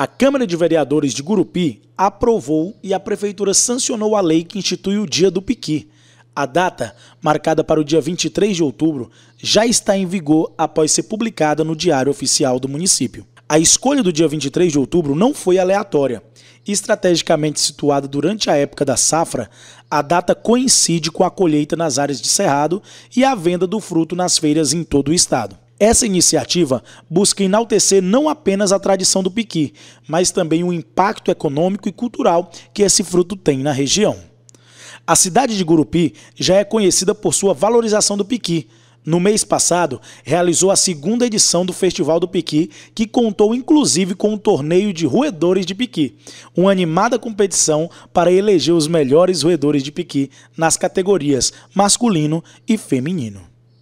A Câmara de Vereadores de Gurupi aprovou e a Prefeitura sancionou a lei que institui o Dia do Piqui. A data, marcada para o dia 23 de outubro, já está em vigor após ser publicada no Diário Oficial do município. A escolha do dia 23 de outubro não foi aleatória. Estrategicamente situada durante a época da safra, a data coincide com a colheita nas áreas de cerrado e a venda do fruto nas feiras em todo o estado. Essa iniciativa busca enaltecer não apenas a tradição do piqui, mas também o impacto econômico e cultural que esse fruto tem na região. A cidade de Gurupi já é conhecida por sua valorização do piqui, no mês passado, realizou a segunda edição do Festival do Piqui, que contou inclusive com um torneio de roedores de piqui, uma animada competição para eleger os melhores roedores de piqui nas categorias masculino e feminino.